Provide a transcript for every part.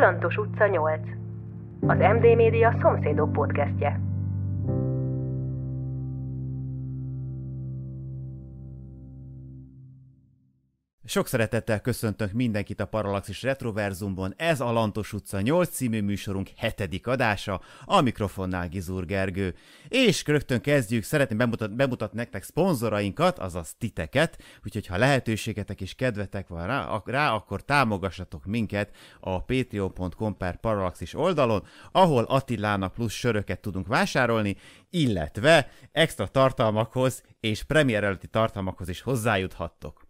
Kalantos utca 8. Az MD Média szomszédok podcastje. Sok szeretettel köszöntök mindenkit a Paralaxis Retroverzumban, ez a Lantos utca 8 című műsorunk hetedik adása, a mikrofonnál Gizur Gergő. És rögtön kezdjük, szeretném bemutat, bemutatni nektek szponzorainkat, azaz titeket, úgyhogy ha lehetőségetek és kedvetek van rá, rá akkor támogassatok minket a patreon.com per Paralaxis oldalon, ahol Attilának plusz söröket tudunk vásárolni, illetve extra tartalmakhoz és premier előtti tartalmakhoz is hozzájuthattok.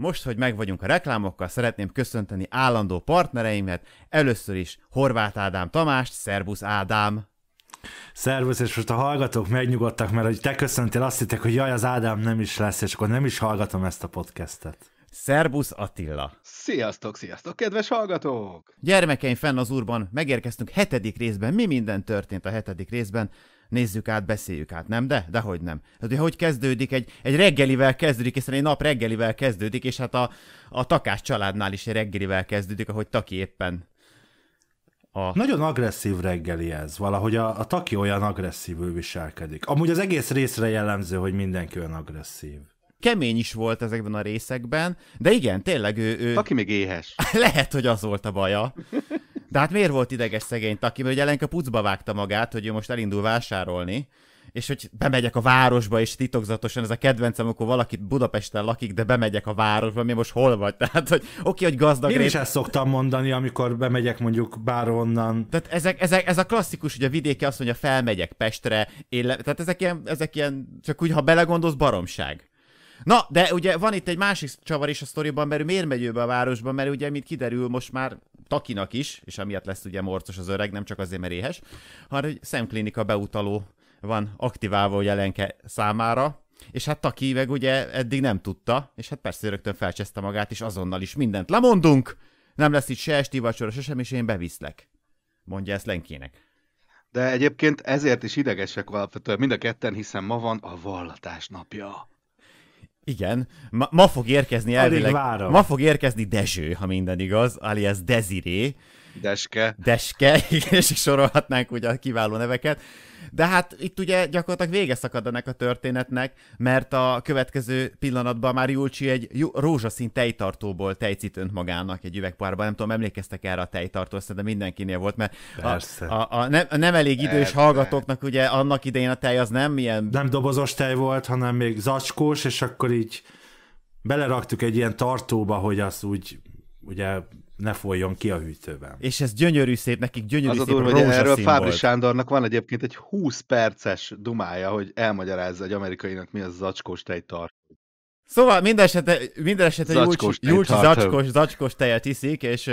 Most, hogy megvagyunk a reklámokkal, szeretném köszönteni állandó partnereimet, először is Horváth Ádám Tamást, Szerbusz Ádám! Szervusz, és most a hallgatók megnyugodtak, mert hogy te köszöntél, azt hittek, hogy jaj, az Ádám nem is lesz, és akkor nem is hallgatom ezt a podcastet. Szerbusz Attila! Sziasztok, sziasztok, kedves hallgatók! Gyermekeim fenn az úrban, megérkeztünk hetedik részben, mi minden történt a hetedik részben, nézzük át, beszéljük át, nem? De, de hogy nem. Hát, hogy, hogy kezdődik, egy, egy reggelivel kezdődik, hiszen egy nap reggelivel kezdődik, és hát a, a takás családnál is egy reggelivel kezdődik, ahogy Taki éppen a... Nagyon agresszív reggeli ez, valahogy a, a taki olyan agresszívül viselkedik. Amúgy az egész részre jellemző, hogy mindenki olyan agresszív kemény is volt ezekben a részekben, de igen, tényleg ő... ő... Taki még éhes. Lehet, hogy az volt a baja. De hát miért volt ideges szegény Taki? Mert ugye Elenka pucba vágta magát, hogy ő most elindul vásárolni, és hogy bemegyek a városba, és titokzatosan ez a kedvencem, amikor valaki Budapesten lakik, de bemegyek a városba, mi most hol vagy? Tehát, hogy oké, okay, hogy gazdag. Én is ezt szoktam mondani, amikor bemegyek mondjuk bárhonnan. Tehát ezek, ezek, ez a klasszikus, hogy a vidéki azt mondja, felmegyek Pestre, éle... tehát ezek ilyen, ezek ilyen, csak úgy, ha belegondolsz, baromság. Na, de ugye van itt egy másik csavar is a sztoriban, mert miért megy be a városba, mert ugye, mint kiderül, most már Takinak is, és amiatt lesz ugye morcos az öreg, nem csak azért, mert éhes, hanem egy szemklinika beutaló van aktiválva a jelenke számára, és hát Taki meg ugye eddig nem tudta, és hát persze rögtön felcseszte magát, és azonnal is mindent lemondunk, nem lesz itt se esti vacsora, se sem, és én beviszlek. Mondja ezt Lenkének. De egyébként ezért is idegesek alapvetően mind a ketten, hiszen ma van a vallatás napja. Igen, ma, ma fog érkezni elvileg, ma fog érkezni Dezső, ha minden igaz, alias Desiré, Deske. Deske, és sorolhatnánk ugye a kiváló neveket. De hát itt ugye gyakorlatilag vége szakad ennek a történetnek, mert a következő pillanatban már Julcsi egy rózsaszín tejtartóból tejcit önt magának egy üvegpárban. Nem tudom, emlékeztek erre a tejtartó, de mindenkinél volt, mert Persze. a, a, a, nem, a nem elég idős Persze. hallgatóknak ugye annak idején a tej az nem ilyen... Nem dobozos tej volt, hanem még zacskós, és akkor így beleraktuk egy ilyen tartóba, hogy az úgy ugye ne folyjon ki a hűtőben. És ez gyönyörű szép, nekik gyönyörű az szép durva, hogy erről Fábri Sándornak van egyébként egy 20 perces dumája, hogy elmagyarázza egy amerikainak mi az zacskós tejtart. Szóval minden esetre, minden esetre Júcs, Júcs zacskos zacskos tejet iszik, és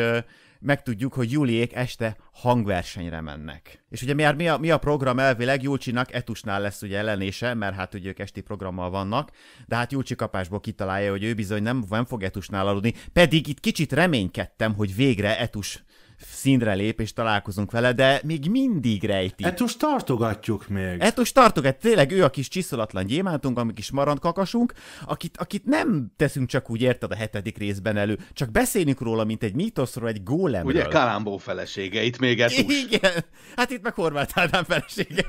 megtudjuk, hogy Juliék este hangversenyre mennek. És ugye mi a, mi a program elvileg? Júlcsinak Etusnál lesz ugye ellenése, mert hát ugye ők esti programmal vannak, de hát Júlcsi kapásból kitalálja, hogy ő bizony nem, nem fog Etusnál aludni, pedig itt kicsit reménykedtem, hogy végre Etus színre lép, és találkozunk vele, de még mindig rejti. Etus tartogatjuk még. Etus tartogat, tényleg ő a kis csiszolatlan gyémántunk, amik is kis marant kakasunk, akit, akit nem teszünk csak úgy, érted, a hetedik részben elő, csak beszélünk róla, mint egy mítoszról, egy gólemről. Ugye Kalámbó felesége, itt még Etus. Igen, hát itt meg Horváth Ádám felesége.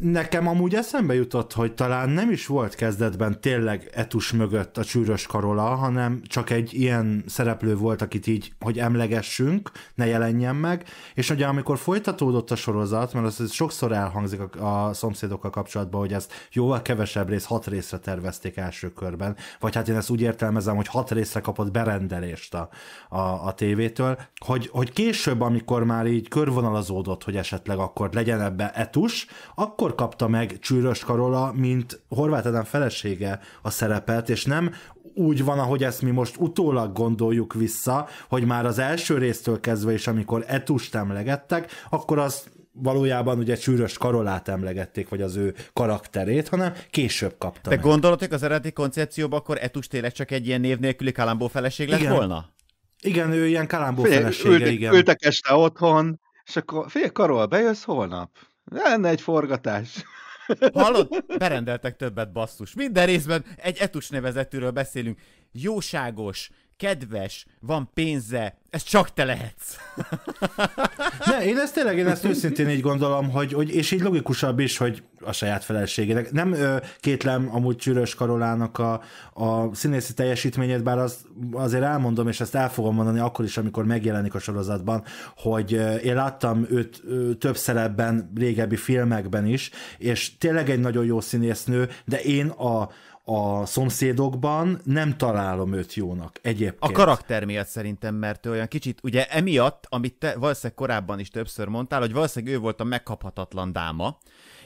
Nekem amúgy eszembe jutott, hogy talán nem is volt kezdetben tényleg Etus mögött a csűrös karola, hanem csak egy ilyen szereplő volt, akit így, hogy emlegessünk, ne jelen jelenjen meg, és ugye amikor folytatódott a sorozat, mert az, sokszor elhangzik a, a szomszédokkal kapcsolatban, hogy ezt jóval kevesebb rész, hat részre tervezték első körben, vagy hát én ezt úgy értelmezem, hogy hat részre kapott berendelést a, a, a tévétől, hogy, hogy később, amikor már így körvonalazódott, hogy esetleg akkor legyen ebbe etus, akkor kapta meg Csűrös Karola, mint Horváth Ádám felesége a szerepet, és nem úgy van, ahogy ezt mi most utólag gondoljuk vissza, hogy már az első résztől kezdve is, amikor Etust emlegettek, akkor az valójában ugye Csűrös Karolát emlegették, vagy az ő karakterét, hanem később kapta De gondolod, hogy az eredeti koncepcióban akkor Etus tényleg csak egy ilyen név nélküli kalambó feleség lett igen. volna? Igen, ő ilyen kalambó Fél, felesége, ült, igen. Ültek este otthon, és akkor, fél Karol, bejössz holnap? Lenne egy forgatás. Hallod? Berendeltek többet, basszus. Minden részben egy etus nevezetűről beszélünk. Jóságos, kedves, van pénze, ez csak te lehetsz. ne, én ezt tényleg, én ezt őszintén így gondolom, hogy, hogy és így logikusabb is, hogy a saját feleségének. Nem ö, kétlem amúgy Csűrös Karolának a, a színészi teljesítményét, bár az, azért elmondom, és ezt el fogom mondani akkor is, amikor megjelenik a sorozatban, hogy ö, én láttam őt ö, több szerepben, régebbi filmekben is, és tényleg egy nagyon jó színésznő, de én a, a szomszédokban nem találom őt jónak egyébként. A karakter miatt szerintem, mert olyan kicsit, ugye emiatt, amit te valószínűleg korábban is többször mondtál, hogy valószínűleg ő volt a megkaphatatlan dáma,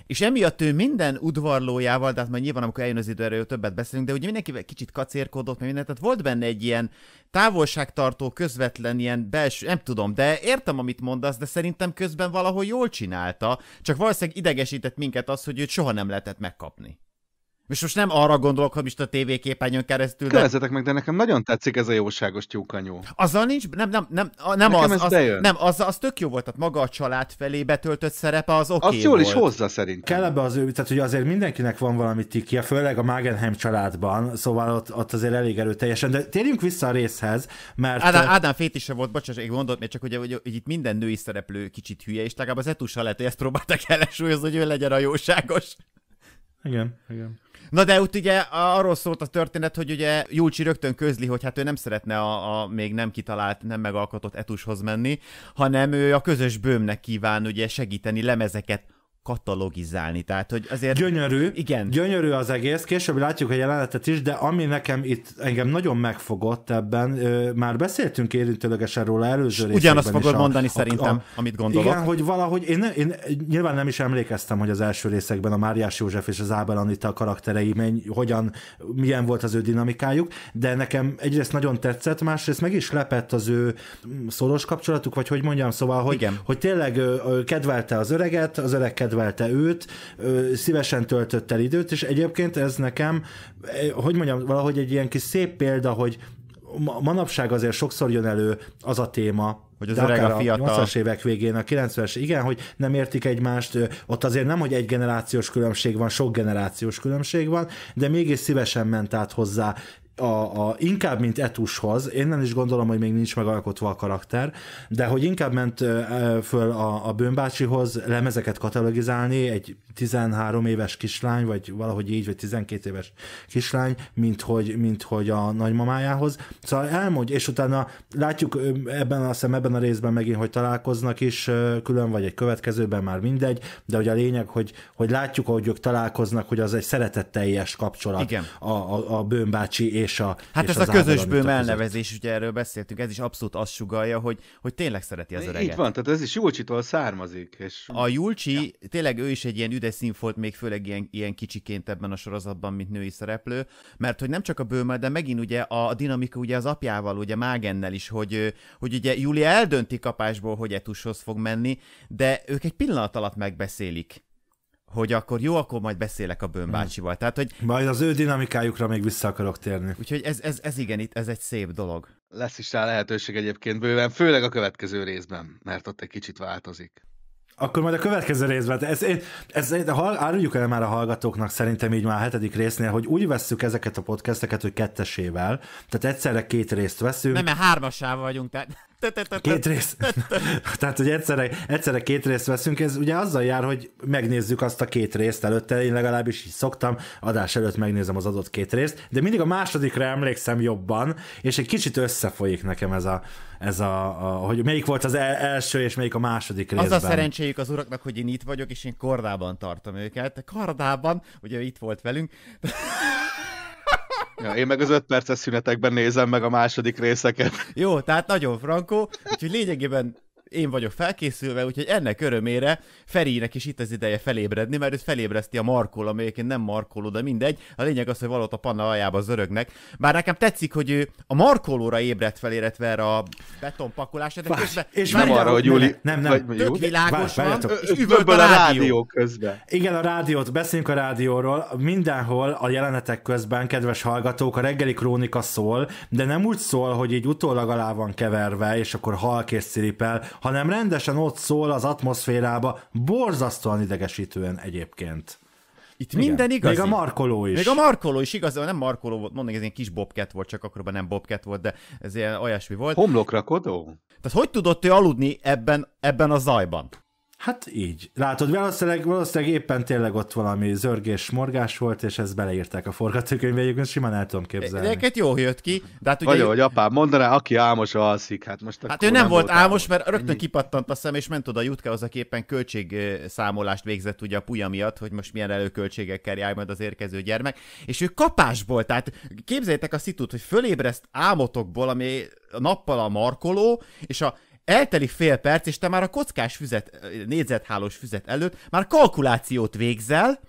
és emiatt ő minden udvarlójával, de hát majd nyilván, amikor eljön az idő, erről többet beszélünk, de ugye mindenki kicsit kacérkodott, mert minden, tehát volt benne egy ilyen távolságtartó, közvetlen ilyen belső, nem tudom, de értem, amit mondasz, de szerintem közben valahol jól csinálta, csak valószínűleg idegesített minket az, hogy őt soha nem lehetett megkapni. És most nem arra gondolok, hogy most a tévéképernyőn keresztül... Kövezzetek meg, de nekem nagyon tetszik ez a jóságos tyúkanyó. Azzal nincs... Nem, nem, nem, nem nekem az, az, bejön. nem az, az tök jó volt, tehát maga a család felé betöltött szerepe az oké okay Azt jól volt. is hozza szerintem. Kell ebbe az ő... Tehát hogy azért mindenkinek van valami tikje, főleg a Magenheim családban, szóval ott, ott azért elég erőteljesen. De térjünk vissza a részhez, mert... Ádám, Ádám fétise volt, bocsánat, én mondott, mert csak ugye, hogy, hogy, itt minden női szereplő kicsit hülye, és legalább az etusa lehet, hogy ezt próbáltak ellensúlyozni, hogy ő legyen a jóságos. Igen, igen. Na de ott ugye arról szólt a történet, hogy ugye Júlcsi rögtön közli, hogy hát ő nem szeretne a, a még nem kitalált, nem megalkotott etushoz menni, hanem ő a közös bőmnek kíván ugye segíteni lemezeket katalogizálni. Tehát, hogy azért... Gyönyörű. Igen. Gyönyörű az egész, később látjuk a jelenetet is, de ami nekem itt engem nagyon megfogott ebben, ö, már beszéltünk érintőlegesen róla előző részben Ugyanazt fogod is, mondani a, szerintem, a, amit gondolok. Igen, hogy valahogy, én, én, én nyilván nem is emlékeztem, hogy az első részekben a Máriás József és az Ábel Anita karakterei menny, hogyan, milyen volt az ő dinamikájuk, de nekem egyrészt nagyon tetszett, másrészt meg is lepett az ő mm, szoros kapcsolatuk, vagy hogy mondjam, szóval, hogy, igen. hogy tényleg ö, ö, kedvelte az öreget, az öreg kedvelte kedvelte őt, szívesen töltött el időt, és egyébként ez nekem, hogy mondjam, valahogy egy ilyen kis szép példa, hogy manapság azért sokszor jön elő az a téma, hogy az de öreg a fiatal. A 80-as évek végén, a 90-es, igen, hogy nem értik egymást, ott azért nem, hogy egy generációs különbség van, sok generációs különbség van, de mégis szívesen ment át hozzá a, a, inkább, mint Etushoz, én nem is gondolom, hogy még nincs megalkotva a karakter, de hogy inkább ment föl a, a bőnbácsihoz lemezeket katalogizálni, egy 13 éves kislány, vagy valahogy így, vagy 12 éves kislány, mint hogy, mint hogy a nagymamájához. Szóval elmondja, és utána látjuk ebben, azt hiszem, ebben a részben megint, hogy találkoznak is külön, vagy egy következőben már mindegy, de hogy a lényeg, hogy, hogy látjuk, ahogy ők találkoznak, hogy az egy szeretetteljes kapcsolat Igen. A, a, a bőnbácsi és és a Hát és ez az a közös bőm elnevezés, ugye erről beszéltünk, ez is abszolút azt sugalja, hogy, hogy tényleg szereti az öreget. Így van, tehát ez is Julcsitól származik. És... A Julcsi, ja. tényleg ő is egy ilyen üdes szín volt, még főleg ilyen, ilyen kicsiként ebben a sorozatban, mint női szereplő, mert hogy nem csak a bőmmel, de megint ugye a, a dinamika ugye az apjával, ugye Mágennel is, hogy, hogy ugye Júlia eldönti kapásból, hogy Etushoz fog menni, de ők egy pillanat alatt megbeszélik hogy akkor jó, akkor majd beszélek a bőmbácsival. Hmm. Tehát, hogy... Majd az ő dinamikájukra még vissza akarok térni. Úgyhogy ez, ez, ez igen, itt ez egy szép dolog. Lesz is rá lehetőség egyébként bőven, főleg a következő részben, mert ott egy kicsit változik. Akkor majd a következő részben, ez, ez, ez, ha, áruljuk el már a hallgatóknak szerintem így már a hetedik résznél, hogy úgy vesszük ezeket a podcasteket, hogy kettesével, tehát egyszerre két részt veszünk. Nem, mert hármasával vagyunk, tehát... Két rész. Tehát, hogy egyszerre, egyszerre két részt veszünk, ez ugye azzal jár, hogy megnézzük azt a két részt előtte, én legalábbis így szoktam, adás előtt megnézem az adott két részt, de mindig a másodikra emlékszem jobban, és egy kicsit összefolyik nekem ez a, ez a, a hogy melyik volt az el, első és melyik a második részben. Az a szerencséjük az uraknak, hogy én itt vagyok, és én kordában tartom őket. Kordában, ugye itt volt velünk. Ja, én meg az öt perces szünetekben nézem meg a második részeket. Jó, tehát nagyon frankó, úgyhogy lényegében én vagyok felkészülve, úgyhogy ennek örömére Ferinek is itt az ideje felébredni, mert őt felébreszti a markoló, ami nem markoló, de mindegy. A lényeg az, hogy valóta panna aljába zörögnek. Bár nekem tetszik, hogy ő a markolóra ébredt fel, illetve erre a betonpakolásra, de közben... És nem arra, hogy Júli... Nem, nem, nem. Tök világos van, és üvölt a rádió. rádió közben. Igen, a rádiót, beszéljünk a rádióról. Mindenhol a jelenetek közben, kedves hallgatók, a reggeli krónika szól, de nem úgy szól, hogy így utólag alá van keverve, és akkor halk és sziripel, hanem rendesen ott szól az atmoszférába, borzasztóan idegesítően egyébként. Itt Igen. minden igaz. Még a markoló is. Még a markoló is igaz, de nem markoló volt, mondjuk ez egy kis bobcat volt, csak akkoriban nem bobcat volt, de ez ilyen olyasmi volt. Homlokra kodó. Tehát hogy tudott ő aludni ebben, ebben a zajban? Hát így. Látod, valószínűleg, valószínűleg éppen tényleg ott valami zörgés, morgás volt, és ezt beleírták a forgatókönyvbe, egyébként simán el tudom képzelni. Egyébként jó jött ki. De hát ugye... Vagy, hogy apám, mondaná, aki álmos alszik, hát most Hát ő nem, nem volt álmos, álmos, mert rögtön Ennyi. kipattant a szem, és ment oda az aki éppen költségszámolást végzett ugye a puja miatt, hogy most milyen előköltségekkel jár majd az érkező gyermek, és ő kapásból, tehát képzeljétek a szitut, hogy fölébreszt álmotokból, ami nappal a markoló, és a Eltelik fél perc, és te már a kockás füzet, eh, négyzethálós füzet előtt már kalkulációt végzel,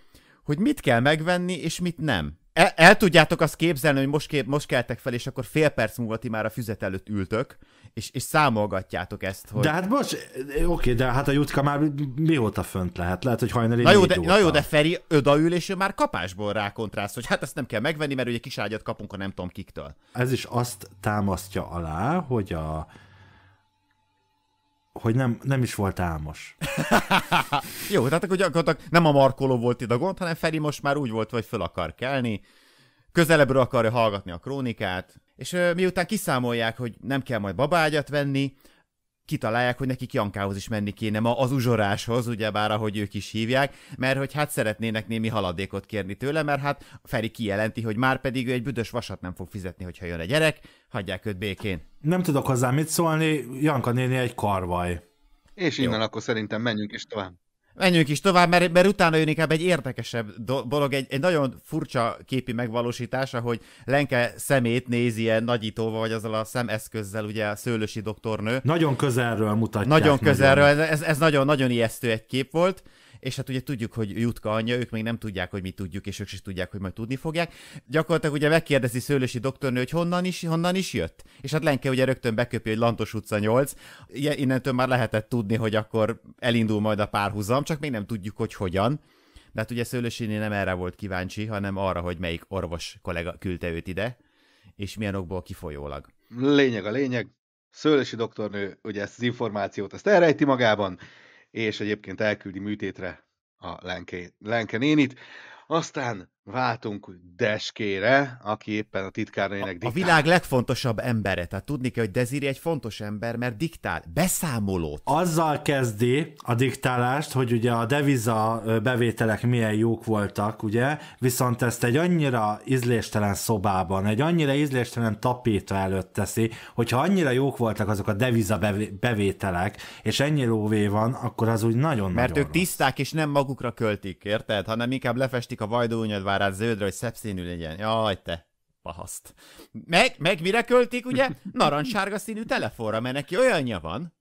hogy mit kell megvenni, és mit nem. El, el tudjátok azt képzelni, hogy most, kép, most keltek fel, és akkor fél perc múlva ti már a füzet előtt ültök, és, és számolgatjátok ezt, hogy... De hát most, eh, oké, de hát a jutka már mióta fönt lehet? Lehet, hogy hajnali na jó, de, óta. na jó, de Feri ödaül, és ő már kapásból rákontrász, hogy hát ezt nem kell megvenni, mert ugye kis ágyat kapunk a nem tudom kiktől. Ez is azt támasztja alá, hogy a hogy nem, nem is volt álmos. Jó, tehát akkor gyakorlatilag nem a markoló volt itt a gond, hanem Feri most már úgy volt, hogy föl akar kelni, közelebbről akarja hallgatni a krónikát, és miután kiszámolják, hogy nem kell majd babágyat venni, kitalálják, hogy nekik Jankához is menni kéne ma az uzsoráshoz, ugyebár ahogy ők is hívják, mert hogy hát szeretnének némi haladékot kérni tőle, mert hát Feri kijelenti, hogy már pedig ő egy büdös vasat nem fog fizetni, hogyha jön a gyerek, hagyják őt békén. Nem tudok hozzá mit szólni, Janka néni egy karvaj. És innen Jó. akkor szerintem menjünk is tovább menjünk is tovább, mert, mert utána jön inkább egy érdekesebb dolog, egy, egy nagyon furcsa képi megvalósítása, hogy Lenke szemét nézi ilyen nagyítóval, vagy azzal a szemeszközzel, ugye a szőlősi doktornő. Nagyon közelről mutatja. Nagyon közelről, nagyon. ez, ez nagyon-nagyon ijesztő egy kép volt és hát ugye tudjuk, hogy Jutka anyja, ők még nem tudják, hogy mi tudjuk, és ők is tudják, hogy majd tudni fogják. Gyakorlatilag ugye megkérdezi Szőlősi doktornő, hogy honnan is, honnan is jött. És hát Lenke ugye rögtön beköpi, hogy Lantos utca 8. Ilyen, innentől már lehetett tudni, hogy akkor elindul majd a párhuzam, csak még nem tudjuk, hogy hogyan. De hát ugye Szőlősini nem erre volt kíváncsi, hanem arra, hogy melyik orvos kollega küldte őt ide, és milyen okból kifolyólag. Lényeg a lényeg. Szőlősi doktornő ugye ezt az információt ezt elrejti magában, és egyébként elküldi műtétre a Lenke, Lenke nénit. Aztán Váltunk Deskére, aki éppen a titkárnőjének diktál. A világ legfontosabb embere, tehát tudni kell, hogy Deziri egy fontos ember, mert diktál, beszámolót. Azzal kezdi a diktálást, hogy ugye a deviza bevételek milyen jók voltak, ugye, viszont ezt egy annyira ízléstelen szobában, egy annyira ízléstelen tapéta előtt teszi, hogyha annyira jók voltak azok a deviza bevételek, és ennyi lóvé van, akkor az úgy nagyon Mert nagyon ők rossz. tiszták és nem magukra költik, érted? Hanem inkább lefestik a vajdónyad az zöldre, hogy szebb színű legyen. Jaj, te pahaszt. Meg, meg mire költik, ugye? Narancssárga színű telefonra, mert neki olyanja van.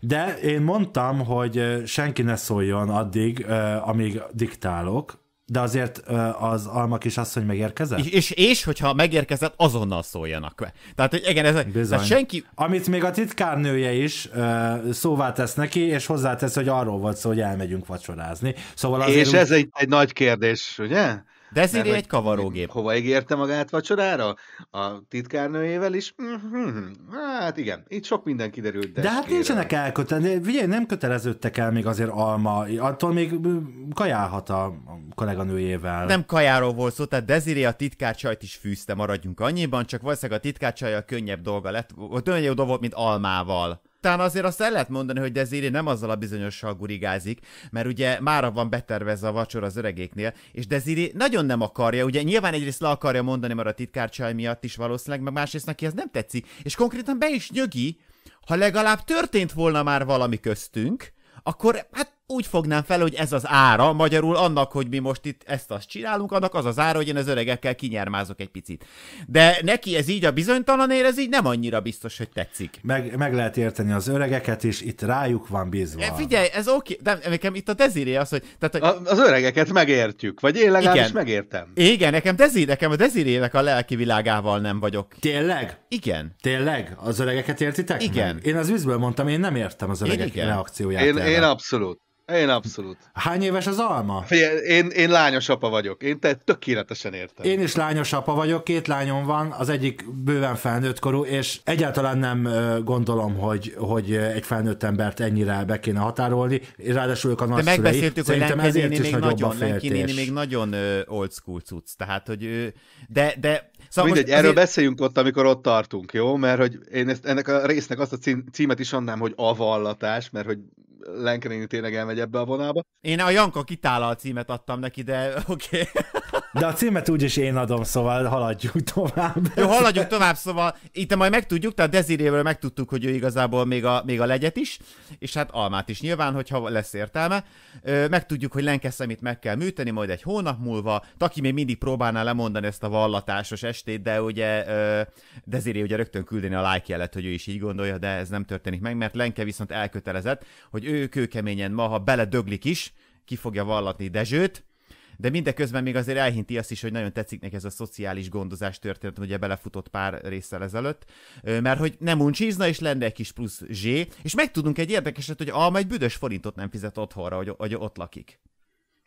De én mondtam, hogy senki ne szóljon addig, amíg diktálok, de azért az alma kisasszony megérkezett? És, és, és hogyha megérkezett, azonnal szóljanak. Tehát, hogy igen, ez tehát senki... Amit még a titkárnője is uh, szóvá tesz neki, és hozzátesz, hogy arról volt szó, hogy elmegyünk vacsorázni. Szóval azért és úgy... ez egy, egy nagy kérdés, ugye? Desiree egy kavarógép. Hova ígérte magát vacsorára? A titkárnőjével is? Mm-hmm. Hát igen, itt sok minden kiderült. De, de hát nincsenek elkötelezettek. Ugye nem köteleződtek el még azért Alma, attól még kajálhat a kolléganőjével. Nem kajáról volt szó, tehát Desiree a titkárcsajt is fűzte, maradjunk annyiban, csak valószínűleg a a könnyebb dolga lett, könnyebb dolga volt, mint Almával talán azért azt el lehet mondani, hogy Deziri nem azzal a bizonyossal gurigázik, mert ugye mára van betervezve a vacsora az öregéknél, és Deziri nagyon nem akarja, ugye nyilván egyrészt le akarja mondani, mert a titkárcsaj miatt is valószínűleg, meg másrészt neki ez nem tetszik, és konkrétan be is nyögi, ha legalább történt volna már valami köztünk, akkor hát úgy fognám fel, hogy ez az ára, magyarul annak, hogy mi most itt ezt azt csinálunk, annak az az ára, hogy én az öregekkel kinyermázok egy picit. De neki ez így a bizonytalan ér, ez így nem annyira biztos, hogy tetszik. Meg, meg lehet érteni az öregeket is, itt rájuk van bízva. E, figyelj, ez oké, okay. de nekem itt a deziré az, hogy... Tehát, hogy... A, az öregeket megértjük, vagy én legalábbis igen. megértem. Igen, nekem, dezi, nekem a dezirének a lelki világával nem vagyok. Tényleg? Igen. Tényleg? Az öregeket értitek Igen. Meg? Én az üzből mondtam, én nem értem az öregek én, reakcióját. Én, én abszolút. Én abszolút. Hány éves az alma? én, én lányos apa vagyok. Én te tökéletesen értem. Én is lányos apa vagyok, két lányom van, az egyik bőven felnőtt korú, és egyáltalán nem gondolom, hogy, hogy egy felnőtt embert ennyire be kéne határolni. Ráadásul ők a nagyszülei. De megbeszéltük, hogy hogy ezért is még nagyon, a néni még nagyon old school cucc. Tehát, hogy de, de Szóval Mindegy, erről azért... beszéljünk ott, amikor ott tartunk, jó? Mert hogy én ezt, ennek a résznek azt a cím, címet is annám, hogy avallatás, mert hogy Lenkeréni tényleg elmegy ebbe a vonába. Én a Janka kitála a címet adtam neki, de oké. Okay. De a címet úgyis én adom, szóval haladjuk tovább. Jó, haladjuk tovább, szóval itt majd megtudjuk, tehát Desiréről megtudtuk, hogy ő igazából még a, még a legyet is, és hát almát is nyilván, hogyha lesz értelme. Megtudjuk, hogy itt meg kell műteni majd egy hónap múlva. Taki még mindig próbálná lemondani ezt a vallatásos estét, de ugye Desiré ugye rögtön küldeni a like jelet, hogy ő is így gondolja, de ez nem történik meg, mert Lenke viszont elkötelezett, hogy ő ő kőkeményen ma, ha beledöglik is, ki fogja vallatni Dezsőt, de mindeközben még azért elhinti azt is, hogy nagyon tetszik neki ez a szociális gondozás történet, ugye belefutott pár résszel ezelőtt, mert hogy nem uncsízna, és lenne egy kis plusz zsé, és megtudunk egy érdekeset, hogy Alma egy büdös forintot nem fizet otthonra, hogy, hogy ott lakik.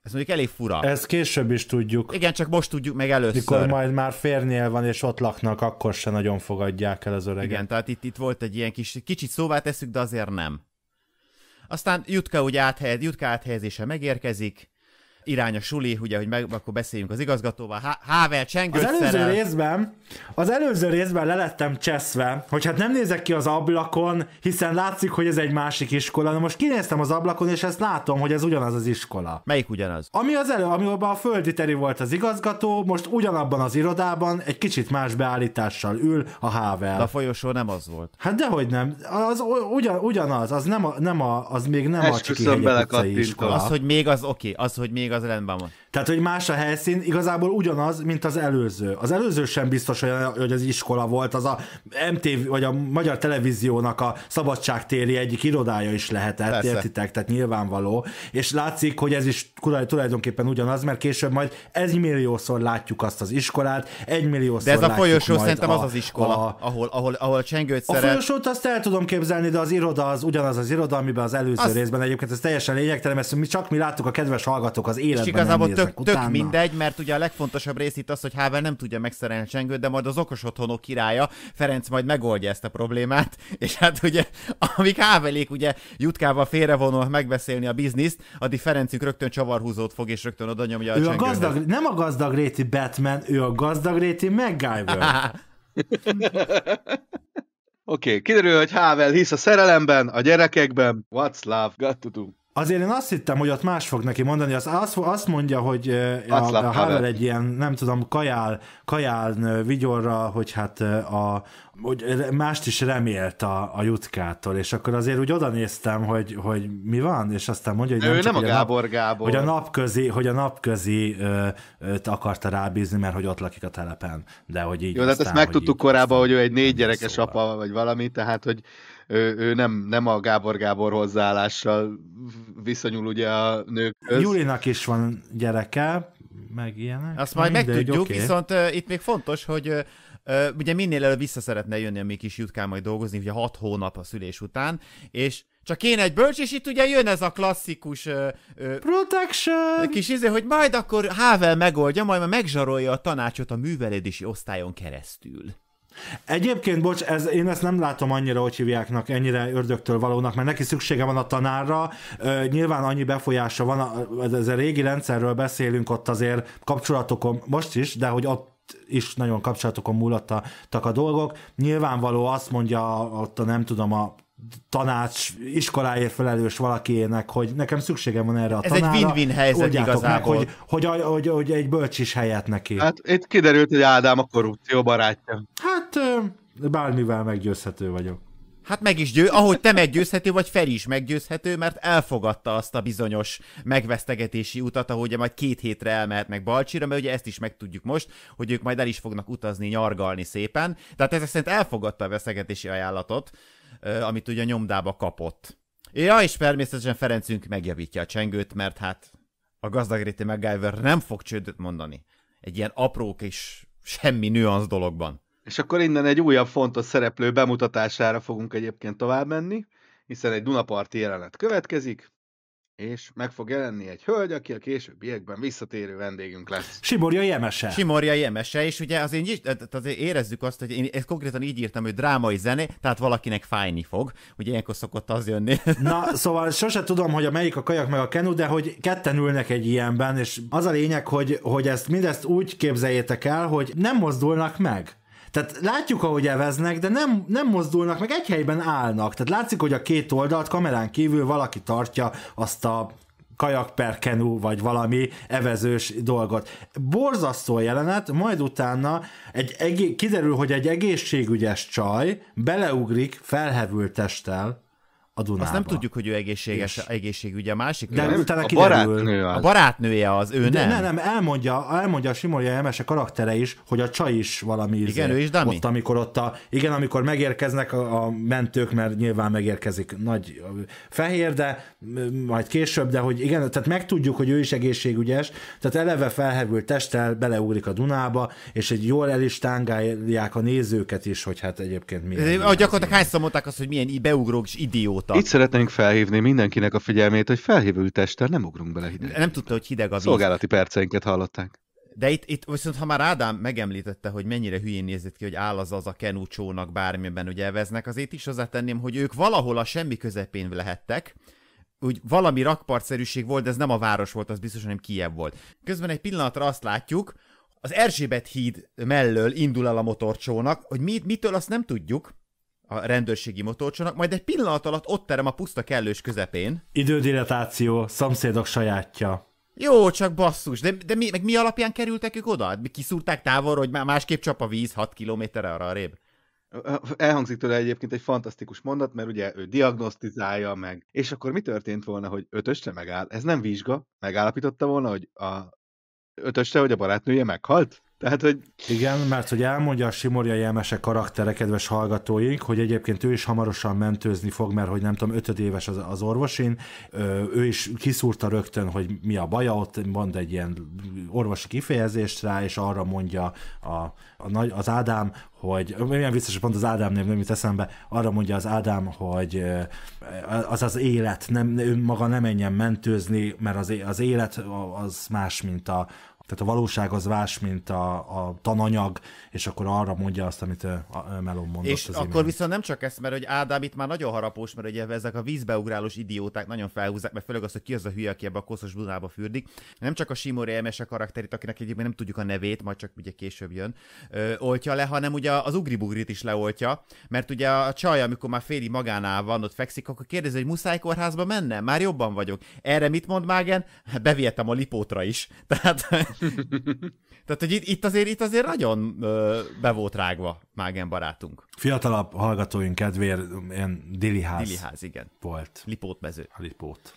Ez mondjuk elég fura. Ez később is tudjuk. Igen, csak most tudjuk meg először. Mikor majd már férnél van és ott laknak, akkor se nagyon fogadják el az öreget. Igen, tehát itt, itt volt egy ilyen kis, kicsit szóvá teszük, de azért nem. Aztán Jutka úgy áthelyez, Jutka áthelyezése megérkezik, irány a suli, ugye, hogy meg, akkor beszéljünk az igazgatóval. Hável Csengő. Az előző szerel. részben, az előző részben lelettem cseszve, hogy hát nem nézek ki az ablakon, hiszen látszik, hogy ez egy másik iskola. Na most kinéztem az ablakon, és ezt látom, hogy ez ugyanaz az iskola. Melyik ugyanaz? Ami az elő, ami a földi teri volt az igazgató, most ugyanabban az irodában egy kicsit más beállítással ül a Hável. De a folyosó nem az volt. Hát dehogy nem. Az ugyan, ugyanaz, az nem a, nem a az még nem Esküszöm a Csiki bele iskola. Az, hogy még az oké, okay, az, hogy még az adelante vamos. Tehát, hogy más a helyszín, igazából ugyanaz, mint az előző. Az előző sem biztos, hogy az iskola volt, az a MTV, vagy a Magyar Televíziónak a szabadságtéri egyik irodája is lehetett, Persze. értitek, tehát nyilvánvaló. És látszik, hogy ez is tulajdonképpen ugyanaz, mert később majd egymilliószor látjuk azt az iskolát, egymilliószor De ez a folyosó szerintem a, az az iskola, a, ahol, ahol, ahol csengőt szeret. A folyosót azt el tudom képzelni, de az iroda az ugyanaz az iroda, amiben az előző az... részben egyébként ez teljesen lényegtelen, mert mi csak mi láttuk a kedves hallgatók az életben. És igazából tök, tök mindegy, mert ugye a legfontosabb rész itt az, hogy Havel nem tudja megszerelni a csengőt, de majd az okos otthonok királya, Ferenc majd megoldja ezt a problémát, és hát ugye, amíg Havelék ugye jutkával félrevonul megbeszélni a bizniszt, addig Ferencünk rögtön csavarhúzót fog, és rögtön oda nyomja a, ő a gazdag, Nem a gazdag réti Batman, ő a gazdag réti MacGyver. Oké, okay, kiderül, hogy Havel hisz a szerelemben, a gyerekekben. What's love got to do? Azért én azt hittem, hogy ott más fog neki mondani, az azt, azt mondja, hogy a, a Havel egy ilyen, nem tudom, kajál, kajál vigyorra, hogy hát a, hogy mást is remélt a, a jutkától, és akkor azért úgy oda néztem, hogy, hogy mi van, és aztán mondja, hogy nem, csak, nem a Gábor, nap, Gábor. Hogy a napközi, hogy a napközi ö, őt akarta rábízni, mert hogy ott lakik a telepen, de hogy így Jó, hát aztán, hát ezt megtudtuk korábban, hogy ő egy négy gyerekes szóval. apa vagy valami, tehát hogy ő, ő nem, nem a Gábor Gábor hozzáállással viszonyul ugye a nők. Julinak is van gyereke, meg ilyenek. Azt majd meg megtudjuk, okay. viszont uh, itt még fontos, hogy uh, Uh, ugye minél előbb vissza szeretne jönni a mi kis jutkán majd dolgozni, ugye hat hónap a szülés után, és csak én egy bölcs, és itt ugye jön ez a klasszikus... uh, uh, Protection! Kis izé, hogy majd akkor Havel megoldja, majd megzsarolja a tanácsot a művelődési osztályon keresztül. Egyébként, bocs, ez, én ezt nem látom annyira, hogy hívjáknak, ennyire ördögtől valónak, mert neki szüksége van a tanárra, ö, nyilván annyi befolyása van, a, ez a régi rendszerről beszélünk, ott azért kapcsolatokon, most is, de hogy ott is nagyon kapcsolatokon múlottak a dolgok. Nyilvánvaló azt mondja ott a nem tudom, a tanács iskoláért felelős valakinek, hogy nekem szükségem van erre a Ez tanára. Ez egy win-win helyzet igazából. Meg, hogy, hogy, hogy, hogy egy bölcs is helyett neki. Hát itt kiderült, hogy Ádám a korrupció barátja. Hát bármivel meggyőzhető vagyok. Hát meg is győ, ahogy te meggyőzhető, vagy Feri is meggyőzhető, mert elfogadta azt a bizonyos megvesztegetési utat, ahogy majd két hétre elmehetnek Balcsira, mert ugye ezt is megtudjuk most, hogy ők majd el is fognak utazni, nyargalni szépen. Tehát ezek szerint elfogadta a vesztegetési ajánlatot, amit ugye nyomdába kapott. Ja, és természetesen Ferencünk megjavítja a csengőt, mert hát a gazdag réti MacGyver nem fog csődöt mondani. Egy ilyen apró kis semmi nüansz dologban. És akkor innen egy újabb fontos szereplő bemutatására fogunk egyébként tovább menni, hiszen egy Dunaparti jelenet következik, és meg fog jelenni egy hölgy, aki a későbbiekben visszatérő vendégünk lesz. Simorja Jemese. Simorja Jemese, és ugye azért, azért érezzük azt, hogy én ezt konkrétan így írtam, hogy drámai zené, tehát valakinek fájni fog. Ugye ilyenkor szokott az jönni. Na, szóval sose tudom, hogy a melyik a kajak meg a kenu, de hogy ketten ülnek egy ilyenben, és az a lényeg, hogy, hogy ezt mindezt úgy képzeljétek el, hogy nem mozdulnak meg. Tehát látjuk, ahogy eveznek, de nem, nem mozdulnak, meg egy helyben állnak. Tehát látszik, hogy a két oldalt kamerán kívül valaki tartja azt a kajak per kenu, vagy valami evezős dolgot. Borzasztó jelenet, majd utána egy egé- kiderül, hogy egy egészségügyes csaj beleugrik felhevült testtel a Dunába. Azt nem tudjuk, hogy ő egészséges, és... egészségügyi, a másik. De nem, utána a barátnő az. A barátnője az, ő nem. Nem, nem, elmondja, elmondja a Simolja Emese karaktere is, hogy a csaj is valami. Igen, izé, ő is Dami. Ott, amikor ott a, igen, amikor megérkeznek a, a mentők, mert nyilván megérkezik nagy fehér, de majd később, de hogy igen, tehát megtudjuk, hogy ő is egészségügyes, tehát eleve felhevült testtel beleugrik a Dunába, és egy jól el is tángálják a nézőket is, hogy hát egyébként mi. Gyakorlatilag hányszor mondták azt, hogy milyen beugrók és idiót voltak. Itt szeretnénk felhívni mindenkinek a figyelmét, hogy felhívő testtel nem ugrunk bele hideg. Nem tudta, hogy hideg a víz. Szolgálati perceinket hallották. De itt, itt viszont, ha már Ádám megemlítette, hogy mennyire hülyén nézett ki, hogy áll az az a csónak bármiben, hogy elveznek, azért is hozzátenném, hogy ők valahol a semmi közepén lehettek, úgy valami rakpartszerűség volt, de ez nem a város volt, az biztos, hanem Kiev volt. Közben egy pillanatra azt látjuk, az Erzsébet híd mellől indul el a motorcsónak, hogy mi, mitől azt nem tudjuk, a rendőrségi motorcsónak, majd egy pillanat alatt ott terem a puszta kellős közepén. Idődilatáció, szomszédok sajátja. Jó, csak basszus, de, de mi, meg mi alapján kerültek ők oda? Kiszúrták távolról, hogy másképp csap a víz 6 kilométerre arra arrébb? Elhangzik tőle egyébként egy fantasztikus mondat, mert ugye ő diagnosztizálja meg. És akkor mi történt volna, hogy ötösre megáll? Ez nem vizsga, megállapította volna, hogy a ötösre, hogy a barátnője meghalt? Tehát, hogy... Igen, mert hogy elmondja a Simorja Jelmese karaktere, kedves hallgatóink, hogy egyébként ő is hamarosan mentőzni fog, mert hogy nem tudom, ötödéves az, az orvosin, ő is kiszúrta rögtön, hogy mi a baja, ott mond egy ilyen orvosi kifejezést rá, és arra mondja a, a nagy, az Ádám, hogy milyen vicces, hogy pont az Ádám név nem jut eszembe, arra mondja az Ádám, hogy az az élet, nem, ő maga nem menjen mentőzni, mert az, az élet az más, mint a, tehát a valóság az más, mint a, a tananyag, és akkor arra mondja azt, amit a, a Melon mondott. És az akkor imént. viszont nem csak ezt, mert hogy Ádám itt már nagyon harapós, mert ugye ezek a vízbeugrálós idióták nagyon felhúzzák, mert főleg az, hogy ki az a hülye, aki ebbe a koszos budába fürdik. Nem csak a Simori Emese karakterét, akinek egyébként nem tudjuk a nevét, majd csak ugye később jön, ö, oltja le, hanem ugye az ugribugrit is leoltja, mert ugye a csaj, amikor már féli magánál van, ott fekszik, akkor kérdezi, hogy muszáj kórházba menne, már jobban vagyok. Erre mit mond Mágen? Bevietem a lipótra is. Tehát Tehát, hogy itt, azért, itt azért nagyon ö, be volt rágva Mágen barátunk. Fiatalabb hallgatóink kedvéért ilyen diliház. Diliház, igen. Volt. Lipót mező. A lipót.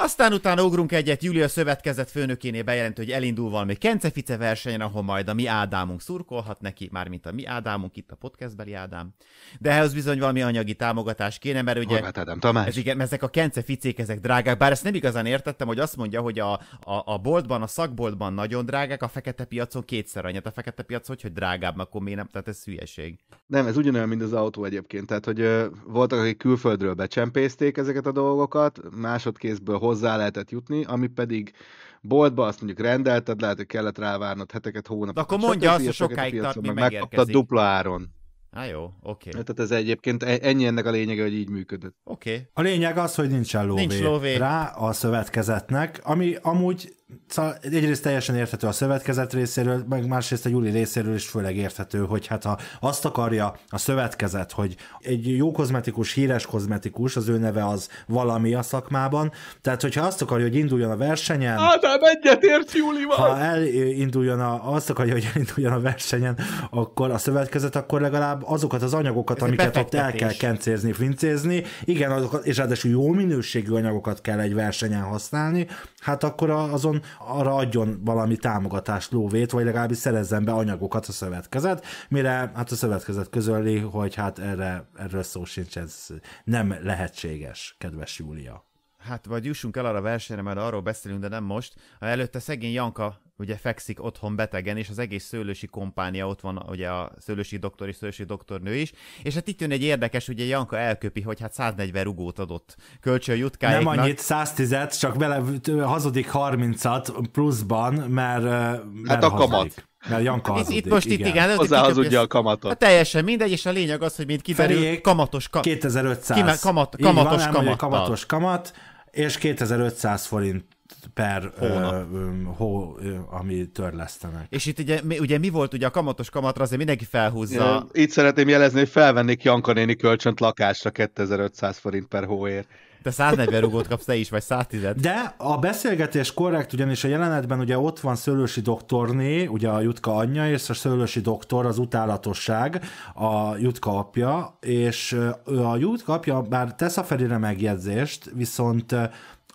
Aztán utána ugrunk egyet, Júlia szövetkezett főnökénél bejelent, hogy elindul valami kencefice versenyen, ahol majd a mi Ádámunk szurkolhat neki, mármint a mi Ádámunk, itt a podcastbeli Ádám. De ehhez bizony valami anyagi támogatás kéne, mert ugye... Horváth Ádám Tamás. Ez igen, ezek a kenceficék, ezek drágák, bár ezt nem igazán értettem, hogy azt mondja, hogy a, a, a boltban, a szakboltban nagyon drágák, a fekete piacon kétszer annyit. A fekete piac hogy, hogy drágább, akkor miért nem? Tehát ez hülyeség. Nem, ez ugyanolyan, mint az autó egyébként. Tehát, hogy ö, voltak, akik külföldről becsempészték ezeket a dolgokat, másodkézből hozzá lehetett jutni, ami pedig boltba azt mondjuk rendelted, lehet, hogy kellett rávárnod heteket, hónapokat. De akkor mondja azt, hogy sokáig tart, meg a dupla áron. Á, jó, oké. Okay. Hát, tehát ez egyébként e- ennyi ennek a lényege, hogy így működött. Oké. Okay. A lényeg az, hogy nincsen lóvé, Nincs lóvé rá a szövetkezetnek, ami amúgy szóval egyrészt teljesen érthető a szövetkezet részéről, meg másrészt a Juli részéről is főleg érthető, hogy hát ha azt akarja a szövetkezet, hogy egy jó kozmetikus, híres kozmetikus, az ő neve az valami a szakmában, tehát hogyha azt akarja, hogy induljon a versenyen... Ádám egyetért Julival! Ha elinduljon a, azt akarja, hogy elinduljon a versenyen, akkor a szövetkezet akkor legalább azokat az anyagokat, Ez amiket ott el kell kencézni, fincézni, igen, azokat, és ráadásul jó minőségű anyagokat kell egy versenyen használni, hát akkor azon arra adjon valami támogatást, lóvét, vagy legalábbis szerezzen be anyagokat a szövetkezet, mire hát a szövetkezet közöli, hogy hát erre, erről szó sincs, ez nem lehetséges, kedves Júlia. Hát vagy jussunk el arra a versenyre, mert arról beszélünk, de nem most. Előtte szegény Janka ugye fekszik otthon betegen, és az egész szőlősi kompánia ott van, ugye a szőlősi doktor és szőlősi doktornő is, és hát itt jön egy érdekes, ugye Janka elköpi, hogy hát 140 rugót adott kölcsön jutkáiknak. Nem annyit, 110 csak bele hazudik 30-at pluszban, mert, mert Hát a kamat. Mert Janka hazudik, hát itt, itt most igen. itt igen. a kamatot. Hát teljesen mindegy, és a lényeg az, hogy mint kiderül, kamatos, ka- 2500. Kime, kamat, kamatos, van, kamatos kamat. Kamatos kamat, és 2500 forint per hónap, ö, hó, ö, ami törlesztenek. És itt ugye, mi, ugye mi volt ugye a kamatos kamatra, azért mindenki felhúzza. Ja, itt szeretném jelezni, hogy felvennék Janka néni kölcsönt lakásra 2500 forint per hóért. De 140 rugót kapsz te is, vagy 110 De a beszélgetés korrekt, ugyanis a jelenetben ugye ott van Szőlősi doktorné, ugye a Jutka anyja, és a Szőlősi doktor az utálatosság, a Jutka apja, és a Jutka apja bár tesz a felére megjegyzést, viszont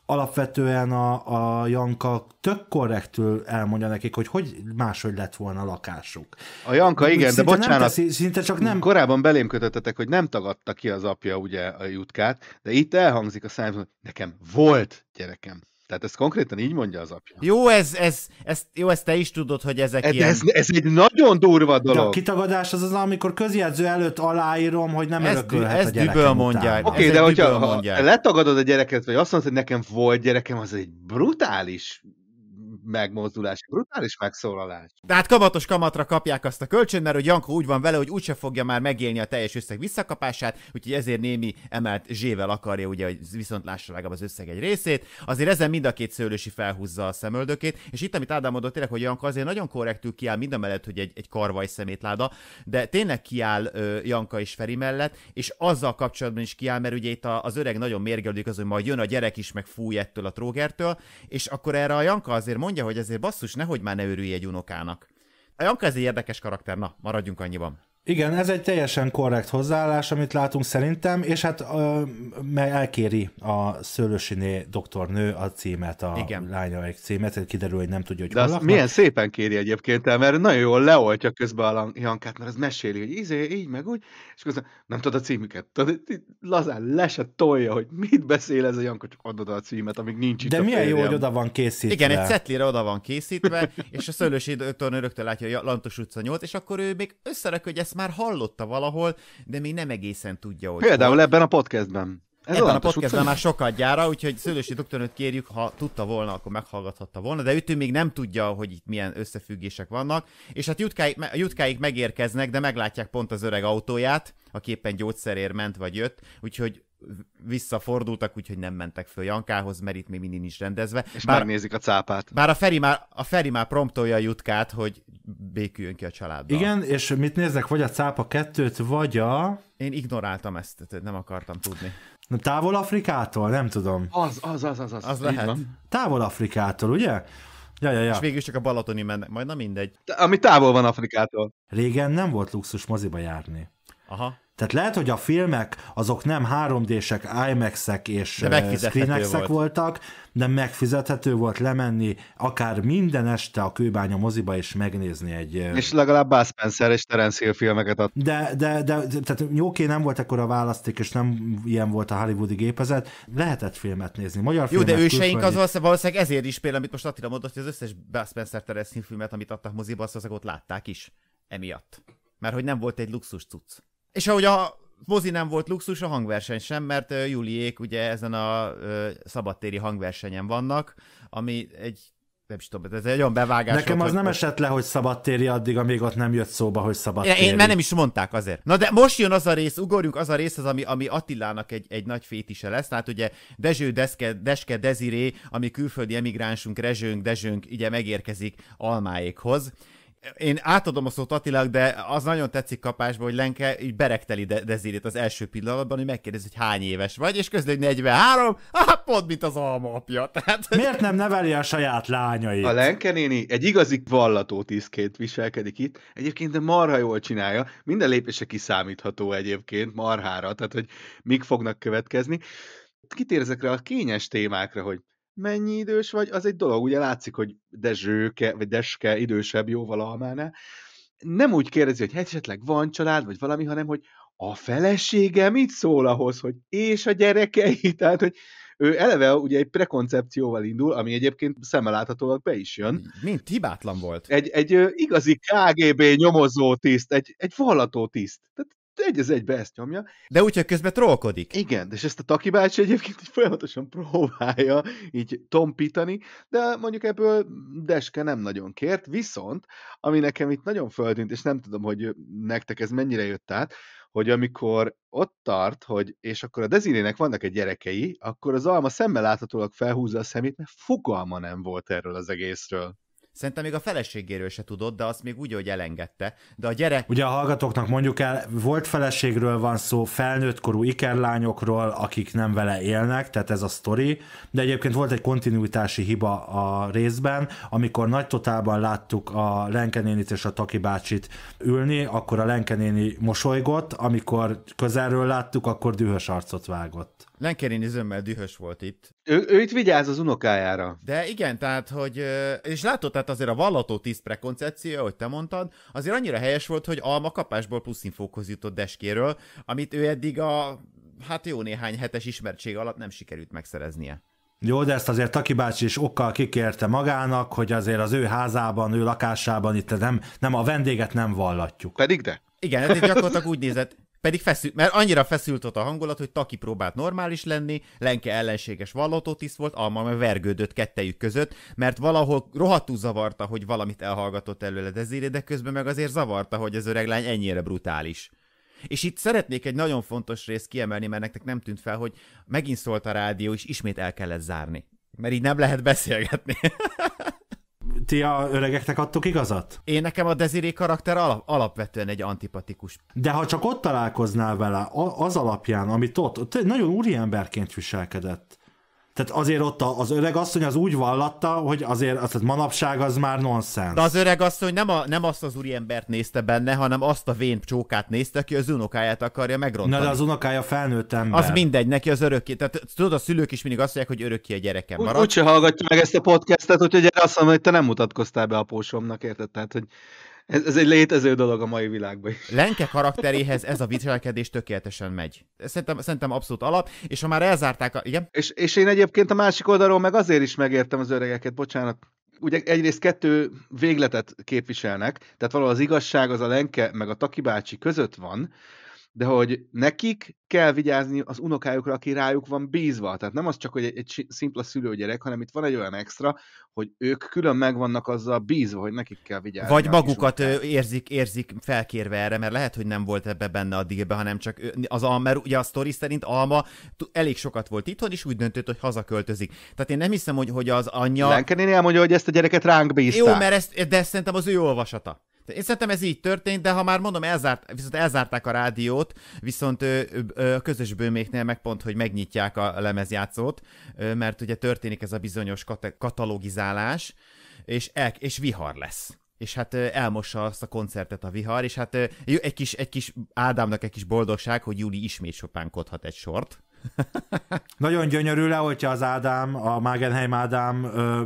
alapvetően a, a Janka tök korrektül elmondja nekik, hogy hogy máshogy lett volna a lakásuk. A Janka, igen, szinte de bocsánat. Nem teszi, szinte csak nem... Korábban belém kötöttetek, hogy nem tagadta ki az apja ugye a jutkát, de itt elhangzik a szám, hogy nekem volt gyerekem. Tehát ezt konkrétan így mondja az apja. Jó, ez, ez, ez, jó, ezt te is tudod, hogy ezek ez, ilyen... Ez, ez egy nagyon durva dolog. De a kitagadás az az, amikor közjegyző előtt aláírom, hogy nem ez, örökölhet ez a gyerekem mondják. Oké, okay, de hogyha ha letagadod a gyereket, vagy azt mondod, hogy nekem volt gyerekem, az egy brutális megmozdulás, brutális megszólalás. Tehát kamatos kamatra kapják azt a kölcsön, mert hogy Janko úgy van vele, hogy úgyse fogja már megélni a teljes összeg visszakapását, úgyhogy ezért némi emelt zsével akarja, ugye, hogy viszont lássa legalább az összeg egy részét. Azért ezen mind a két szőlősi felhúzza a szemöldökét, és itt, amit Ádám mondott, tényleg, hogy Janka azért nagyon korrektül kiáll mind a mellett, hogy egy, egy karvaj szemétláda, de tényleg kiáll ö, Janka és Feri mellett, és azzal kapcsolatban is kiáll, mert ugye itt az öreg nagyon mérgelődik az, hogy majd jön a gyerek is, meg fúj ettől a trógertől, és akkor erre a Janka azért mondja, mondja, hogy ezért basszus, nehogy már ne örülj egy unokának. Janka ez egy érdekes karakter, na, maradjunk annyiban. Igen, ez egy teljesen korrekt hozzáállás, amit látunk szerintem, és hát mely elkéri a Szőlősiné doktornő a címet, a Igen. egy címet, hogy kiderül, hogy nem tudja, hogy De laknak. milyen szépen kéri egyébként el, mert nagyon jól leoltja közben a Jankát, mert az meséli, hogy izé, így meg úgy, és akkor nem tudod a címüket. Tudod, lazán lesett tolja, hogy mit beszél ez a Janka, csak adod a címet, amíg nincs itt De a milyen férjem. jó, hogy oda van készítve. Igen, egy cetlire oda van készítve, és a Szőlősi doktornő rögtön látja, hogy Lantos utca 8, és akkor ő még összerak, hogy ezt ezt már hallotta valahol, de még nem egészen tudja, hogy... Például hol. ebben a podcastben. Ez Ebben a podcastben már sokat gyára, úgyhogy Szőlősi doktornőt kérjük, ha tudta volna, akkor meghallgathatta volna, de őt még nem tudja, hogy itt milyen összefüggések vannak, és hát jutkáik, jutkáik megérkeznek, de meglátják pont az öreg autóját, aki éppen gyógyszerért ment vagy jött, úgyhogy visszafordultak, úgyhogy nem mentek föl Jankához, mert itt még mindig nincs rendezve. És bár, nézik a cápát. Bár a Feri már, a Feri már promptolja a jutkát, hogy béküljön ki a családba. Igen, és mit néznek, vagy a cápa kettőt, vagy a... Én ignoráltam ezt, tehát nem akartam tudni. Távol Afrikától? Nem tudom. Az, az, az, az. Az, az lehet. Van. Távol Afrikától, ugye? Ja, ja, ja. És végül csak a Balatoni mennek, majd na mindegy. Ami távol van Afrikától. Régen nem volt luxus moziba járni. Aha. Tehát lehet, hogy a filmek azok nem 3D-sek, IMAX-ek és screenex volt. voltak, de megfizethető volt lemenni akár minden este a kőbánya moziba és megnézni egy... És legalább Buzz Spencer és Terence Hill filmeket ad. De, de, de tehát oké, nem volt ekkora választék, és nem ilyen volt a hollywoodi gépezet, lehetett filmet nézni. Magyar Jó, de őseink külföldi... az valószínűleg ezért is például, amit most Attila mondott, hogy az összes Buzz Spencer Terence Hill filmet, amit adtak moziba, azt ott látták is emiatt. Mert hogy nem volt egy luxus cucc. És ahogy a mozi nem volt luxus, a hangverseny sem, mert Juliék ugye ezen a szabadtéri hangversenyen vannak, ami egy nem is tudom, ez egy olyan bevágás. Nekem volt, az nem esett le, hogy szabadtéri addig, amíg ott nem jött szóba, hogy szabadtéri. Én, mert nem is mondták azért. Na de most jön az a rész, ugorjunk az a rész, az, ami, ami Attilának egy, egy nagy fétise lesz. Tehát ugye Dezső Deszke, Deske Deziré, ami külföldi emigránsunk, Rezsőnk, Dezsőnk, ugye megérkezik Almáékhoz én átadom a szót Attilak, de az nagyon tetszik kapásban, hogy Lenke így berekteli de- Dezirét az első pillanatban, hogy megkérdezi, hogy hány éves vagy, és közlöd, hogy 43, ah, pont mint az alma apja. Tehát... Miért nem neveli a saját lányait? A Lenke néni egy igazi vallató tisztként viselkedik itt, egyébként de marha jól csinálja, minden lépése kiszámítható egyébként, marhára, tehát hogy mik fognak következni. Kitér ezekre a kényes témákra, hogy mennyi idős vagy, az egy dolog. Ugye látszik, hogy Dezsőke, vagy Deske idősebb jóval almánál. Nem úgy kérdezi, hogy esetleg van család, vagy valami, hanem, hogy a felesége mit szól ahhoz, hogy és a gyerekei, tehát, hogy ő eleve ugye egy prekoncepcióval indul, ami egyébként szemmeláthatólag be is jön. Mint hibátlan volt. Egy, egy igazi KGB nyomozó tiszt, egy, egy vallató tiszt. Tehát egy az egybe ezt nyomja. De úgy, hogy közben trollkodik. Igen, és ezt a Taki bácsi egyébként így folyamatosan próbálja így tompítani, de mondjuk ebből Deske nem nagyon kért, viszont ami nekem itt nagyon földint, és nem tudom, hogy nektek ez mennyire jött át, hogy amikor ott tart, hogy és akkor a Dezirének vannak egy gyerekei, akkor az alma szemmel láthatólag felhúzza a szemét, mert fogalma nem volt erről az egészről. Szerintem még a feleségéről se tudott, de azt még úgy, hogy elengedte. De a gyerek... Ugye a hallgatóknak mondjuk el, volt feleségről van szó, felnőttkorú ikerlányokról, akik nem vele élnek, tehát ez a sztori, de egyébként volt egy kontinuitási hiba a részben, amikor nagy totálban láttuk a Lenkenénit és a Taki bácsit ülni, akkor a Lenkenéni mosolygott, amikor közelről láttuk, akkor dühös arcot vágott. Lenkerin izömmel dühös volt itt. Ő, ő itt vigyáz az unokájára. De igen, tehát, hogy... És látod, tehát azért a vallató tíz prekoncepció, ahogy te mondtad, azért annyira helyes volt, hogy Alma kapásból plusz infókhoz jutott deskéről, amit ő eddig a hát jó néhány hetes ismertség alatt nem sikerült megszereznie. Jó, de ezt azért Taki bácsi is okkal kikérte magának, hogy azért az ő házában, ő lakásában itt nem, nem a vendéget nem vallatjuk. Pedig de. Igen, ez gyakorlatilag úgy nézett, pedig feszült, mert annyira feszült ott a hangulat, hogy Taki próbált normális lenni, Lenke ellenséges is volt, Alma meg vergődött kettejük között, mert valahol rohadtul zavarta, hogy valamit elhallgatott előle Deziré, de közben meg azért zavarta, hogy az öreg lány ennyire brutális. És itt szeretnék egy nagyon fontos részt kiemelni, mert nektek nem tűnt fel, hogy megint szólt a rádió, és ismét el kellett zárni. Mert így nem lehet beszélgetni. ti a öregeknek adtok igazat? Én nekem a Desiré karakter alap, alapvetően egy antipatikus. De ha csak ott találkoznál vele, az alapján, amit ott, ott nagyon úriemberként viselkedett, tehát azért ott az öreg asszony az úgy vallatta, hogy azért az, tehát manapság az már nonsens. De az öreg asszony nem, a, nem azt az úriembert nézte benne, hanem azt a vén csókát nézte, aki az unokáját akarja megrontani. Na de az unokája felnőtt ember. Az mindegy, neki az örökké. Tehát tudod, a szülők is mindig azt mondják, hogy örökké a gyerekem marad. Úgy, úgyse hallgatja meg ezt a podcastet, úgyhogy erre azt mondom, hogy te nem mutatkoztál be apósomnak, érted? Tehát, hogy ez, ez egy létező dolog a mai világban is. Lenke karakteréhez ez a viselkedés tökéletesen megy. Szerintem, szerintem abszolút alap, és ha már elzárták, a... igen? És, és én egyébként a másik oldalról meg azért is megértem az öregeket, bocsánat, ugye egyrészt kettő végletet képviselnek, tehát valahol az igazság az a Lenke meg a Taki bácsi között van, de hogy nekik kell vigyázni az unokájukra, aki rájuk van bízva. Tehát nem az csak, hogy egy, egy szimpla szülőgyerek, hanem itt van egy olyan extra, hogy ők külön megvannak azzal bízva, hogy nekik kell vigyázni. Vagy magukat érzik, érzik felkérve erre, mert lehet, hogy nem volt ebbe benne a dílbe, hanem csak az Alma, mert ugye a sztori szerint Alma elég sokat volt itthon, és úgy döntött, hogy hazaköltözik. Tehát én nem hiszem, hogy, hogy az anyja... Lenkenén elmondja, hogy ezt a gyereket ránk bízták. Jó, mert ezt, de ezt szerintem az ő olvasata. Én szerintem ez így történt, de ha már mondom, elzárt, viszont elzárták a rádiót, viszont ö, ö, a közös bőméknél meg pont, hogy megnyitják a lemezjátszót, ö, mert ugye történik ez a bizonyos kata- katalogizálás, és, el, és vihar lesz és hát elmossa azt a koncertet a vihar, és hát egy kis, egy kis Ádámnak egy kis boldogság, hogy Júli ismét sopánkodhat egy sort. Nagyon gyönyörű, leoltja az Ádám, a Magenheim Ádám,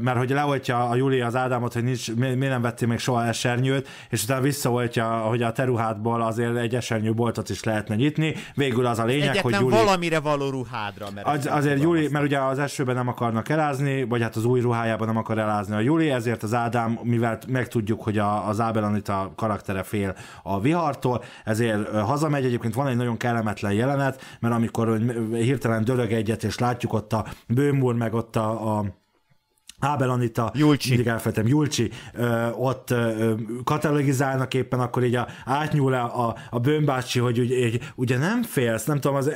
mert hogy leoltja a Júlia az Ádámot, hogy nincs, mi, mi nem vettél még soha esernyőt, és utána visszaoltja, hogy a teruhádból azért egy esernyő boltot is lehetne nyitni. Végül az a lényeg, Egyetlen hogy Júli... valamire való ruhádra. Mert az, azért Júli, mert ugye az esőben nem akarnak elázni, vagy hát az új ruhájában nem akar elázni a Júli, ezért az Ádám, mivel megtudjuk, hogy a, az Ábel Anita karaktere fél a vihartól, ezért hazamegy. Egyébként van egy nagyon kellemetlen jelenet, mert amikor hirtelen dörög egyet, és látjuk ott a bőmúr, meg ott a, a Ábel Anita, Julcsi. mindig elfelejtem, Julcsi, ö, ott ö, katalogizálnak éppen, akkor így a, átnyúl a, a, a bőmbácsi, hogy úgy, ugye nem félsz, nem tudom, az,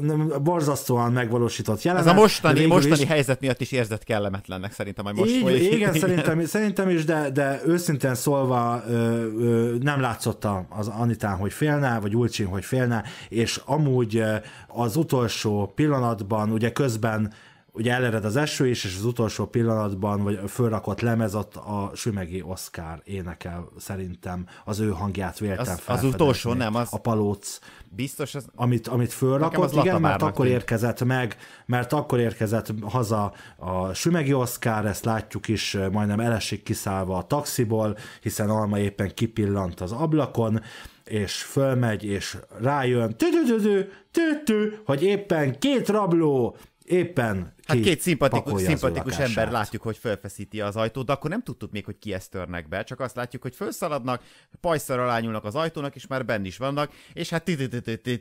nem, borzasztóan megvalósított jelenet. Ez a mostani, mostani is, helyzet miatt is érzett kellemetlennek szerintem, majd most így, folyik. Igen, igen, szerintem, szerintem is, de, de őszintén szólva ö, ö, nem látszott az Anitán, hogy félne, vagy Julcsin, hogy félne, és amúgy az utolsó pillanatban, ugye közben ugye elered az eső is, és az utolsó pillanatban, vagy fölrakott lemez, ott a Sümegi Oscar énekel szerintem az ő hangját véltem az, az utolsó, nem, az... A palóc. Biztos az... Amit, amit fölrakott, igen, mert akkor tűnt. érkezett meg, mert akkor érkezett haza a Sümegi Oscar, ezt látjuk is, majdnem elesik kiszállva a taxiból, hiszen Alma éppen kipillant az ablakon, és fölmegy, és rájön, tü -tü -tü hogy éppen két rabló éppen Hát két szimpatikus, szimpatikus ember látjuk, hogy felfeszíti az ajtót, de akkor nem tudtuk még, hogy ki ezt törnek be, csak azt látjuk, hogy felszaladnak, pajszal alányulnak az ajtónak, és már benn is vannak, és hát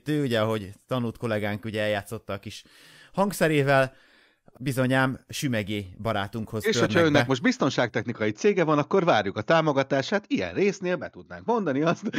ugye, hogy tanult kollégánk ugye eljátszotta a kis hangszerével, bizonyám Sümegi barátunkhoz És hogyha önnek be. most biztonságtechnikai cége van, akkor várjuk a támogatását, ilyen résznél be tudnánk mondani azt.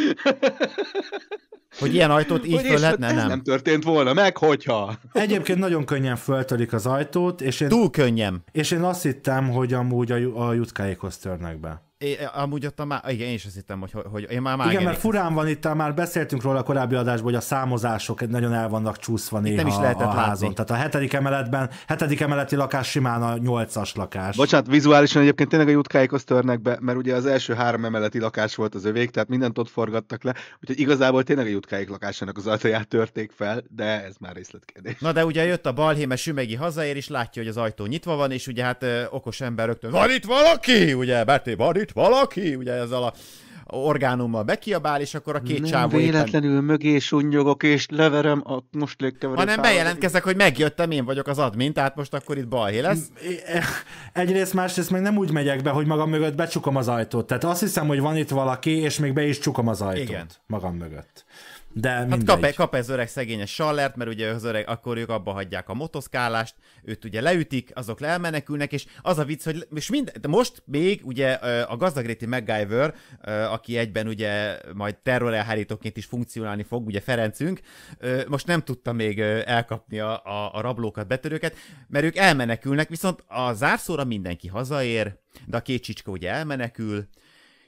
Hogy ilyen ajtót így föl lehetne, hát nem. nem történt volna meg, hogyha... Egyébként nagyon könnyen föltörik az ajtót, és én... Túl könnyen. És én azt hittem, hogy amúgy a, a jutkáikhoz törnek be. É, amúgy ott a má... Igen, én is azt hittem, hogy, hogy én már már. Igen, mert furán van itt, már beszéltünk róla a korábbi adásban, hogy a számozások nagyon el vannak csúszva itt néha nem is lehetett a házon. Látni. Tehát a hetedik emeletben, hetedik emeleti lakás simán a nyolcas lakás. Bocsánat, vizuálisan egyébként tényleg a jutkáikhoz törnek be, mert ugye az első három emeleti lakás volt az övék, tehát mindent ott forgattak le, úgyhogy igazából tényleg a aputkáik lakásának az ajtaját törték fel, de ez már részletkérdés. Na de ugye jött a balhé, mert Sümegi hazaér, és látja, hogy az ajtó nyitva van, és ugye hát ö, okos ember rögtön, van itt valaki, ugye, Beté, van itt valaki, ugye ezzel a orgánummal bekiabál, és akkor a két nem csávó véletlenül éppen... mögé sunyogok, és leverem a most légkeverő Hanem bejelentkezek, hogy megjöttem, én vagyok az admin, tehát most akkor itt balhé lesz. Hm, eh, egyrészt, másrészt meg nem úgy megyek be, hogy magam mögött becsukom az ajtót. Tehát azt hiszem, hogy van itt valaki, és még be is csukom az ajtót Igen. magam mögött. De hát kap, kap ez öreg szegényes sallert, mert ugye az öreg, akkor ők abba hagyják a motoszkálást, őt ugye leütik, azok elmenekülnek, és az a vicc, hogy és mind, de most még ugye a gazdagréti MacGyver, aki egyben ugye majd terrorelhárítóként is funkcionálni fog, ugye Ferencünk, most nem tudta még elkapni a, a, a rablókat, betörőket, mert ők elmenekülnek, viszont a zárszóra mindenki hazaér, de a két csicska ugye elmenekül,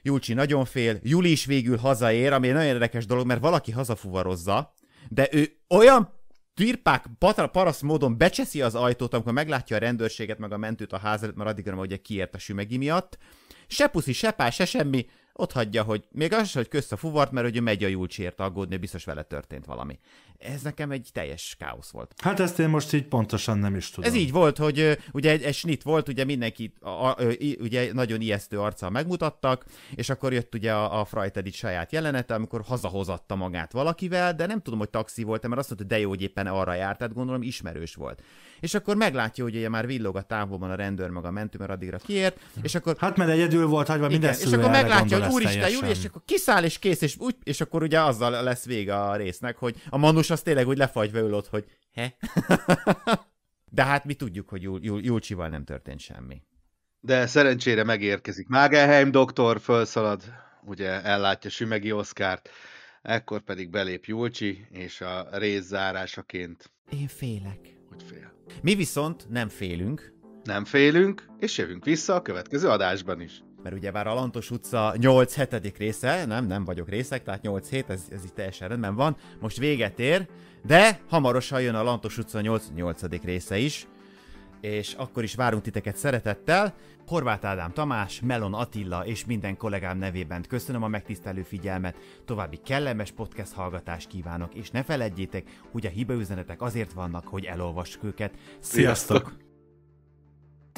Julcsi nagyon fél, Juli is végül hazaér, ami egy nagyon érdekes dolog, mert valaki hazafuvarozza, de ő olyan tirpák paraszt módon becseszi az ajtót, amikor meglátja a rendőrséget, meg a mentőt a ház előtt, mert addigra már kiért a sümegi miatt. Se puszi, se pár, se semmi, ott hagyja, hogy még az is, hogy közt a fuvart, mert hogy ő megy a Júlcsért aggódni, biztos vele történt valami. Ez nekem egy teljes káosz volt. Hát ezt én most így pontosan nem is tudom. Ez így volt, hogy ugye egy, egy snit volt, ugye mindenki a, a, ugye nagyon ijesztő arccal megmutattak, és akkor jött ugye a, a Freitedit saját jelenete, amikor hazahozatta magát valakivel, de nem tudom, hogy taxi volt, mert azt mondta, hogy de jó, hogy éppen arra járt, tehát gondolom ismerős volt. És akkor meglátja, hogy ugye már villog a távolban a rendőr, meg a mentő, mert addigra kiért, és akkor... Hát mert egyedül volt hagyva, minden És akkor meglátja, lesz Úristen, teljesen. Júli, és akkor kiszáll és kész, és, úgy, és akkor ugye azzal lesz vége a résznek, hogy a manus az tényleg úgy lefagyva ül ott, hogy he? De hát mi tudjuk, hogy Jul, Jul, Julcsival nem történt semmi. De szerencsére megérkezik. Mágelheim doktor felszalad, ugye ellátja Sümegi Oszkárt, ekkor pedig belép Julcsi, és a rész zárásaként... Én félek. Hogy fél. Mi viszont nem félünk. Nem félünk, és jövünk vissza a következő adásban is mert ugye bár a Lantos utca 8 7. része, nem, nem vagyok részek, tehát 8 7, ez, ez itt teljesen rendben van, most véget ér, de hamarosan jön a Lantos utca 8 8 része is, és akkor is várunk titeket szeretettel. Horváth Ádám Tamás, Melon Attila és minden kollégám nevében köszönöm a megtisztelő figyelmet, további kellemes podcast hallgatást kívánok, és ne feledjétek, hogy a hibaüzenetek azért vannak, hogy elolvassuk őket. Sziasztok! Sziasztok!